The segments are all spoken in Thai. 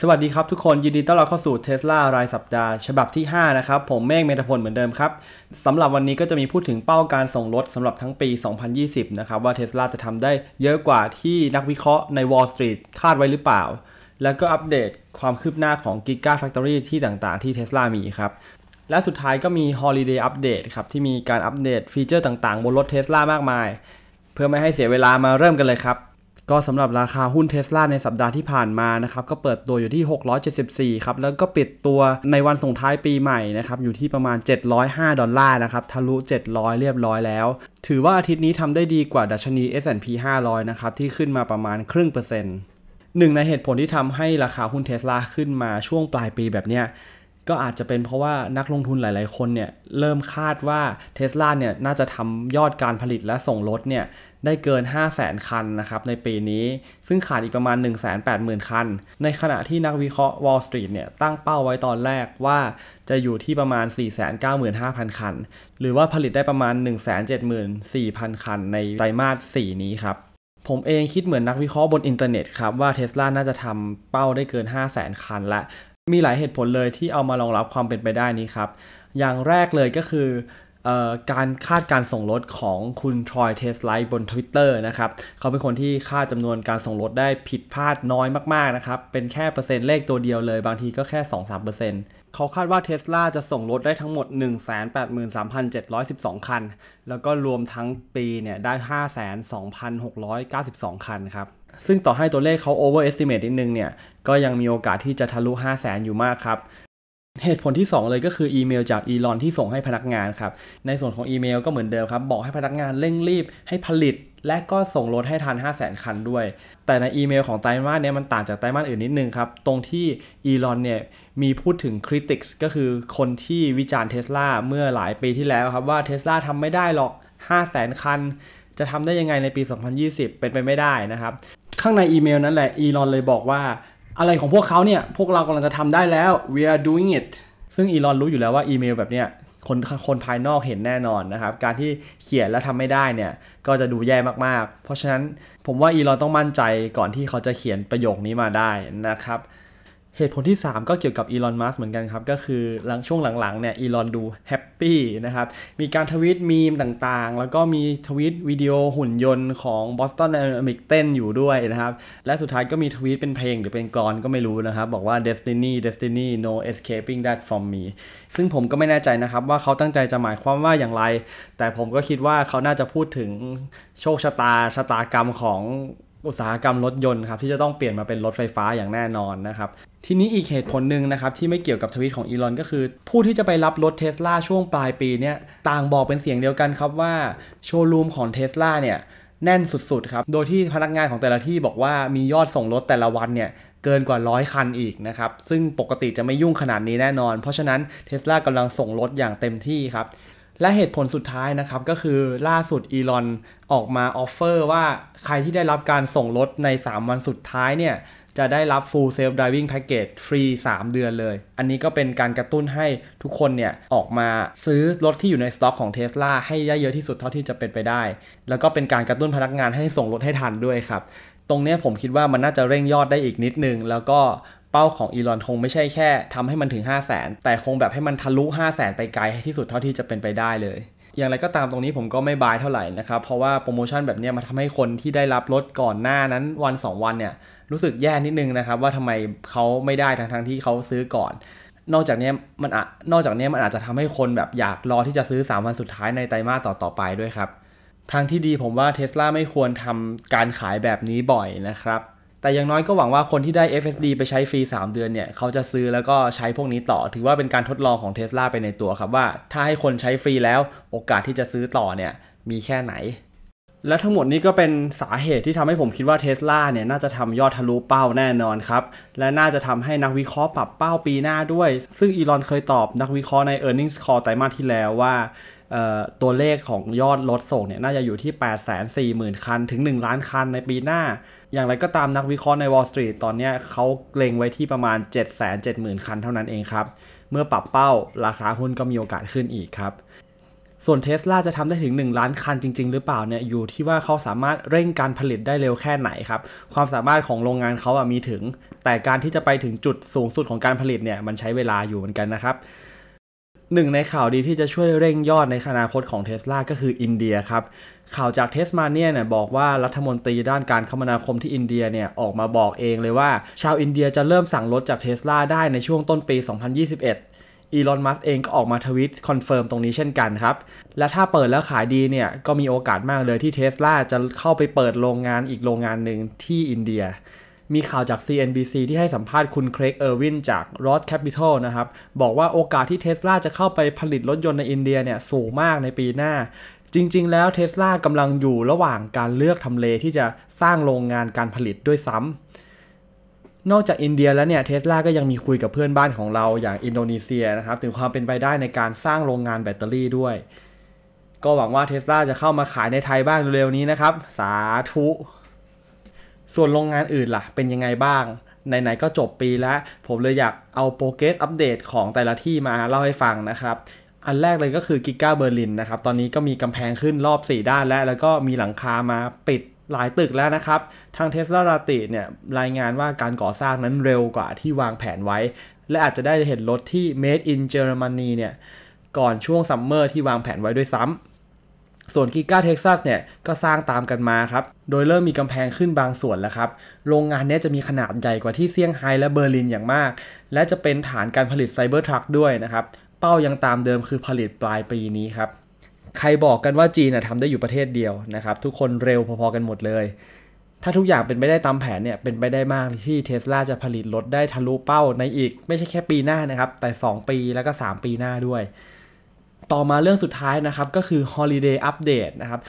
สวัสดีครับทุกคน ยินดีต้อนรับเข้าสู่เท s l a รายสัปดาห์ฉบับที่ 5 นะครับ ผมเมฆเมธพลเหมือนเดิมครับสำหรับวันนี้ก็จะมีพูดถึงเป้าการส่งรถสำหรับทั้งปี 2020 นะครับ ว่าเท s l a จะทำได้เยอะกว่าที่นักวิเคราะห์ใน Wall Street คาดไว้หรือเปล่า แล้วก็อัปเดตความคืบหน้าของ Giga Factory ที่ต่างๆ ที่เท s l a มีครับ และสุดท้ายก็มี Holiday Update ครับที่มีการอัปเดตฟีเจอร์ต่างๆบนรถเท s l a มากมายเพื่อไม่ให้เสียเวลามาเริ่มกันเลยครับก็สำหรับราคาหุ้นเทสลาในสัปดาห์ที่ผ่านมานะครับก็เปิดตัวอยู่ที่ 674 ครับ แล้วก็ปิดตัวในวันส่งท้ายปีใหม่นะครับอยู่ที่ประมาณ 705 ดอลลาร์นะครับทะลุ 700 เรียบร้อยแล้ว ถือว่าอาทิตย์นี้ทำได้ดีกว่าดัชนี S&P 500 นะครับ ที่ขึ้นมาประมาณครึ่งเปอร์เซ็นต์หนึ่งในเหตุผลที่ทำให้ราคาหุ้นเทสลาขึ้นมาช่วงปลายปีแบบเนี้ยก็อาจจะเป็นเพราะว่านักลงทุนหลาย ๆ คนเนี่ยเริ่มคาดว่าเทสลาเนี่ยน่าจะทำยอดการผลิตและส่งรถเนี่ยได้เกิน 5 0 0แสนคันนะครับในปีนี้ ซึ่งขาดอีกประมาณ 1 8 0 0 0 0 คัน ในขณะที่นักวิเคราะห์ Wall Street เนี่ยตั้งเป้าไว้ตอนแรกว่าจะอยู่ที่ประมาณ 495,000 คัน หรือว่าผลิตได้ประมาณ 174,000 คันในไตรมาส4นี้ครับ ผมเองคิดเหมือนนักวิเคราะห์บนอินเทอร์เน็ตครับว่าเทสลาน่าจะทำเป้าได้เกิน5 0 0แสนคัน และ มีหลายเหตุผลเลยที่เอามารองรับความเป็นไปได้นี้ครับ อย่างแรกเลยก็คือการคาดการส่งรถของคุณทรอย เทสไลท์บน Twitter นะครับ เขาเป็นคนที่คาดจำนวนการส่งรถได้ผิดพลาดน้อยมากๆนะครับ เป็นแค่เปอร์เซ็นต์เลขตัวเดียวเลย บางทีก็แค่2-3%เขาคาดว่าเทสลาจะส่งรถได้ทั้งหมด183,712 คัน แล้วก็รวมทั้งปีเนี่ยได้ 52,692 คันครับ ซึ่งต่อให้ตัวเลขเขา overestimate นิดนึงเนี่ย ก็ยังมีโอกาสที่จะทะลุ 5 0 0 0 0 0 อยู่มากครับเหตุผลที่ 2 เลยก็คืออีเมลจากอีลอนที่ส่งให้พนักงานครับ ในส่วนของอีเมลก็เหมือนเดิมครับ บอกให้พนักงานเร่งรีบให้ผลิตและก็ส่งรถให้ทัน 5 0 0 0 0 0 คันด้วย แต่ในอีเมลของไตรมาสเนี่ยมันต่างจากไตรมาสอื่นนิดนึงครับ ตรงที่อีลอนเนี่ยมีพูดถึงคริติกส์ก็คือคนที่วิจารณ์เทสลาเมื่อหลายปีที่แล้วครับ ว่าเทสลาทำไม่ได้หรอก 5 0 0 0 0 0 คันจะทำได้ยังไงในปี 2020 เป็นไปไม่ได้นะครับข้างในอีเมลนั้นแหละอีลอนเลยบอกว่าอะไรของพวกเขาเนี่ย พวกเรากำลังจะทำได้แล้ว we are doing it ซึ่งอีลอนรู้อยู่แล้วว่าอีเมลแบบเนี้ยคนคนภายนอกเห็นแน่นอนนะครับ การที่เขียนแล้วทำไม่ได้เนี่ย ก็จะดูแย่มากๆ เพราะฉะนั้นผมว่าอีลอนต้องมั่นใจก่อนที่เขาจะเขียนประโยคนี้มาได้นะครับเหตุผลที่ 3 ก็เกี่ยวกับอีลอนมัสเหมือนกันครับ ก็คือหลังช่วงหลังๆเนี่ยอีลอนดูแฮปปี้นะครับ มีการทวิตมีมต่างๆ แล้วก็มีทวิตวิดีโอหุ่นยนต์ของ Boston d y n a m i c เต้นอยู่ด้วยนะครับ และสุดท้ายก็มีทวิตเป็นเพลงหรือเป็นกรอนก็ไม่รู้นะครับ บอกว่า destiny destiny no escaping that from me ซึ่งผมก็ไม่แน่ใจนะครับ ว่าเขาตั้งใจจะหมายความว่าอย่างไร แต่ผมก็คิดว่าเขาน่าจะพูดถึงโชคชะตาชะตากรรมของอุตสาหกรรมรถยนต์ครับที่จะต้องเปลี่ยนมาเป็นรถไฟฟ้าอย่างแน่นอนนะครับทีนี้อีกเหตุผลหนึ่งนะครับที่ไม่เกี่ยวกับทวิตของอีลอนก็คือ ผู้ที่จะไปรับรถเทสลาช่วงปลายปีเนี่ยต่างบอกเป็นเสียงเดียวกันครับว่า โชว์รูมของเทสลาเนี่ย แน่นสุดๆครับ โดยที่พนักงานของแต่ละที่บอกว่ามียอดส่งรถแต่ละวันเนี่ย เกินกว่าร้อยคันอีกนะครับ ซึ่งปกติจะไม่ยุ่งขนาดนี้แน่นอนเพราะฉะนั้นเทสลากำลังส่งรถอย่างเต็มที่ครับและเหตุผลสุดท้ายนะครับก็คือล่าสุดอีลอนออกมาออฟเฟอร์ว่าใครที่ได้รับการส่งรถใน 3 วันสุดท้ายเนี่ยจะได้รับ full self driving package ฟรี 3 เดือนเลย อันนี้ก็เป็นการกระตุ้นให้ทุกคนเนี่ย ออกมาซื้อรถที่อยู่ในสต็อกของเท s l a ให้ได้เยอะที่สุดเท่าที่จะเป็นไปได้ แล้วก็เป็นการกระตุ้นพนักงานให้ส่งรถให้ทันด้วยครับ ตรงนี้ผมคิดว่ามันน่าจะเร่งยอดได้อีกนิดนึง แล้วก็เป้าของอีลอนคงไม่ใช่แค่ทำให้มันถึง 5 0 0แสน แต่คงแบบให้มันทะลุ 5 0 0แสนไปไกลที่สุดเท่าที่จะเป็นไปได้เลย อย่างไรก็ตามตรงนี้ผมก็ไม่บายเท่าไหร่นะครับ เพราะว่าโปรโมชั่นแบบนี้มาทำให้คนที่ได้รับรถก่อนหน้านั้นวัน 2 วันเนี่ยรู้สึกแย่นิดนึงนะครับว่าทำไมเขาไม่ได้ทั้งทงที่เขาซื้อก่อน นอกจากนี้มันนอกจากนี้มันอาจจะทำให้คนแบบอยากรอที่จะซื้อ3วันสุดท้ายในไตรมาสต่อๆไปด้วยครับ ทางที่ดีผมว่าเท sla ไม่ควรทำการขายแบบนี้บ่อยนะครับ แต่อย่างน้อยก็หวังว่าคนที่ได้ FSD ไปใช้ฟรี 3 เดือนเนี่ยเขาจะซื้อแล้วก็ใช้พวกนี้ต่อ ถือว่าเป็นการทดลองของเท sla ไปในตัวครับว่า ถ้าให้คนใช้ฟรีแล้วโอกาสที่จะซื้อต่อเนี่ยมีแค่ไหนและทั้งหมดนี้ก็เป็นสาเหตุที่ทำให้ผมคิดว่าเทส l a เนี่ยน่าจะทำยอดทะลุเป้าแน่นอนครับ และน่าจะทำให้นักวิเคราะห์ปรับเป้าปีหน้าด้วย ซึ่งอีลอนเคยตอบนักวิเคราะห์ใน e a r n i n g s Call ไตรมาสที่แล้วว่า ตัวเลขของยอดรถส่งเนี่ยน่าจะอยู่ที่ 840,000 คันถึง 1 ล้านคันในปีหน้า อย่างไรก็ตามนักวิเคราะห์ใน Wall Street ตอนนี้เขาเกรงไว้ที่ประมาณ 770,000 คันเท่านั้นเองครับ เมื่อปรับเป้าราคาหุ้นก็มีโอกาสขึ้นอีกครับส่วนเทสลาจะทำได้ถึง 1 ล้านคันจริงๆ หรือเปล่าเนี่ยอยู่ที่ว่าเขาสามารถเร่งการผลิตได้เร็วแค่ไหนครับความสามารถของโรงงานเขาอะมีถึง แต่การที่จะไปถึงจุดสูงสุดของการผลิตเนี่ยมันใช้เวลาอยู่เหมือนกันนะครับหนึ่งในข่าวดีที่จะช่วยเร่งยอดในอนาคตของเทสลาก็คืออินเดียครับข่าวจากเทสมาเนียเนี่ย บอกว่ารัฐมนตรีด้านการคมนาคมที่อินเดียเนี่ยออกมาบอกเองเลยว่าชาวอินเดียจะเริ่มสั่งรถจากเทสลาได้ในช่วงต้นปี 2021อีลอน มัสเองก็ออกมาทวิตคอนเฟิร์มตรงนี้เช่นกันครับ และถ้าเปิดแล้วขายดีเนี่ย ก็มีโอกาสมากเลยที่เทส l a จะเข้าไปเปิดโรงงานอีกโรงงานหนึ่งที่อินเดีย มีข่าวจาก CNBC ที่ให้สัมภาษณ์คุณเครก เออร์วินจาก r o t h Capital นะครับ บอกว่าโอกาสที่เทส l a จะเข้าไปผลิตรถยนต์ในอินเดียเนี่ยสูงมากในปีหน้า จริง ๆ แล้วเทส l a กำลังอยู่ระหว่างการเลือกทำเลที่จะสร้างโรงงานการผลิตด้วยซ้ำนอกจากอินเดียแล้วเนี่ยเทสลา ก็ยังมีคุยกับเพื่อนบ้านของเราอย่างอินโดนีเซียนะครับ ถึงความเป็นไปได้ในการสร้างโรงงานแบตเตอรี่ด้วย ก็หวังว่าเทสลาจะเข้ามาขายในไทยบ้างเร็วๆนี้นะครับ สาธุ ส่วนโรงงานอื่นละ่ะเป็นยังไงบ้าง ไหนๆก็จบปีแล้ว ผมเลยอยากเอาโปรเกสอัปเดตของแต่ละที่มาเล่าให้ฟังนะครับอันแรกเลยก็คือกิก้าเบอร์ลินนะครับตอนนี้ก็มีกำแพงขึ้นรอบ 4 ด้านแล้วแล้วก็มีหลังคามาปิดหลายตึกแล้วนะครับ ทางเทสลาราติเนี่ยรายงานว่าการก่อสร้างนั้นเร็วกว่าที่วางแผนไว้ และอาจจะได้เห็นรถที่ made in Germany เนี่ย ก่อนช่วงซัมเมอร์ที่วางแผนไว้ด้วยซ้ำ ส่วนกิก้าเท็กซัสเนี่ยก็สร้างตามกันมาครับ โดยเริ่มมีกำแพงขึ้นบางส่วนแล้วครับ โรงงานนี้จะมีขนาดใหญ่กว่าที่เซี่ยงไฮ้และเบอร์ลินอย่างมาก และจะเป็นฐานการผลิตไซเบอร์ทรัคด้วยนะครับ เป้ายังตามเดิมคือผลิตปลายปีนี้ครับใครบอกกันว่าจีนทำได้อยู่ประเทศเดียวนะครับทุกคนเร็วพอๆกันหมดเลย ถ้าทุกอย่างเป็นไปได้ตามแผนเนี่ยเป็นไปได้มากที่เทสลาจะผลิตรถได้ทะลุเป้าในอีก ไม่ใช่แค่ปีหน้านะครับแต่ 2 ปีแล้วก็ 3 ปีหน้าด้วย ต่อมาเรื่องสุดท้ายนะครับก็คือ Holiday Update นะครับ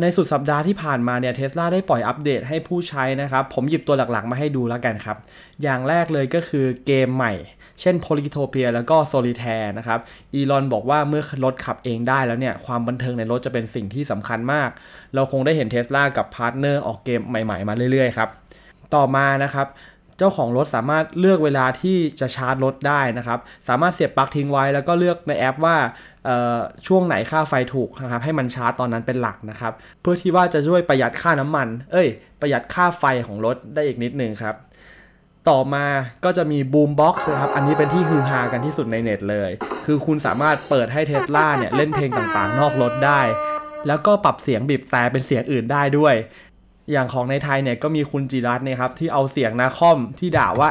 ในสุดสัปดาห์ที่ผ่านมาเนี่ยเทสลาได้ปล่อยอัปเดตให้ผู้ใช้นะครับ ผมหยิบตัวหลักๆมาให้ดูแล้วกันครับ อย่างแรกเลยก็คือเกมใหม่เช่นโพลีโทเปียแล้วก็โซลิแทนนะครับอีลอนบอกว่าเมื่อรถขับเองได้แล้วเนี่ย ความบันเทิงในรถจะเป็นสิ่งที่สำคัญมาก เราคงได้เห็นเทสลากับพาร์ทเนอร์ออกเกมใหม่ๆ มาเรื่อยๆครับ ต่อมานะครับ เจ้าของรถสามารถเลือกเวลาที่จะชาร์จรถได้นะครับ สามารถเสียบปลั๊กทิ้งไว้ แล้วก็เลือกในแอปว่า ช่วงไหนค่าไฟถูกนะครับให้มันชาร์จตอนนั้นเป็นหลักนะครับเพื่อที่ว่าจะช่วยประหยัดค่าน้ำมัน เอ้ย ประหยัดค่าไฟของรถได้อีกนิดนึงครับต่อมาก็จะมี Boombox นะครับอันนี้เป็นที่ฮือฮากันที่สุดในเน็ตเลยคือคุณสามารถเปิดให้เทสลาเนี่ยเล่นเพลงต่างๆนอกรถได้ แล้วก็ปรับเสียงบีบแต่เป็นเสียงอื่นได้ด้วย อย่างของในไทยเนี่ยก็มีคุณจิรัตน์นะครับที่เอาเสียงนาคอมที่ด่าว่า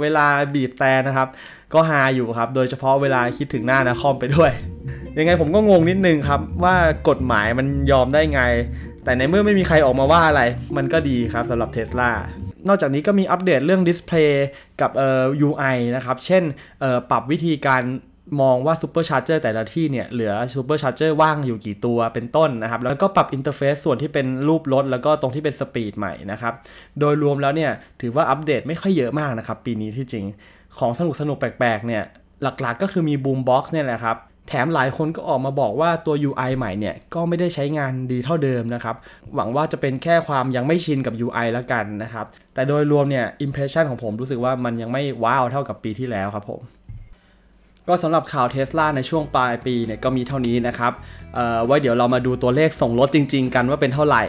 เวลาบีบแต่นะครับ ก็ฮาอยู่ครับโดยเฉพาะเวลาคิดถึงหน้านาคอมไปด้วยยังไงผมก็งงนิดนึงครับว่ากฎหมายมันยอมได้ไง แต่ในเมื่อไม่มีใครออกมาว่าอะไร มันก็ดีครับสำหรับเทสลานอกจากนี้ก็มีอัปเดตเรื่องดิสเพลย์กับเอ่อ UI นะครับ เช่นเอ่อปรับวิธีการมองว่าซูเปอร์ชาร์เจอร์แต่ละที่เนี่ยเหลือซูเปอร์ชาร์เจอร์ว่างอยู่กี่ตัวเป็นต้นนะครับ แล้วก็ปรับอินเทอร์เฟซส่วนที่เป็นรูปรถแล้วก็ตรงที่เป็นสปีดใหม่นะครับ โดยรวมแล้วเนี่ยถือว่าอัปเดตไม่ค่อยเยอะมากนะครับปีนี้ที่จริง ของสนุกสนุกแปลกๆเนี่ยหลักๆ ก็คือมีบูมบ็อกซ์เนี่ยแหละครับแถมหลายคนก็ออกมาบอกว่าตัว UI ใหม่เนี่ยก็ไม่ได้ใช้งานดีเท่าเดิมนะครับ หวังว่าจะเป็นแค่ความยังไม่ชินกับ UI แล้วกันนะครับ แต่โดยรวมเนี่ยอิมเพรสชันของผมรู้สึกว่ามันยังไม่ว้าวเท่ากับปีที่แล้วครับผม ก็สำหรับข่าวเทสลาในช่วงปลายปีเนี่ยก็มีเท่านี้นะครับไว้เดี๋ยวเรามาดูตัวเลขส่งรถจริงๆกันว่าเป็นเท่าไหร่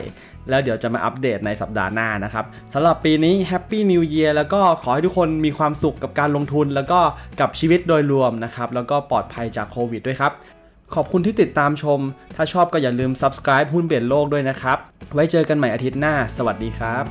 แล้วเดี๋ยวจะมาอัปเดตในสัปดาห์หน้านะครับสำหรับปีนี้ Happy New Year แล้วก็ขอให้ทุกคนมีความสุขกับการลงทุนแล้วก็กับชีวิตโดยรวมนะครับ แล้วก็ปลอดภัยจากโควิดด้วยครับ ขอบคุณที่ติดตามชม ถ้าชอบก็อย่าลืม subscribe หุ้นเปลี่ยนโลกด้วยนะครับ ไว้เจอกันใหม่อาทิตย์หน้า สวัสดีครับ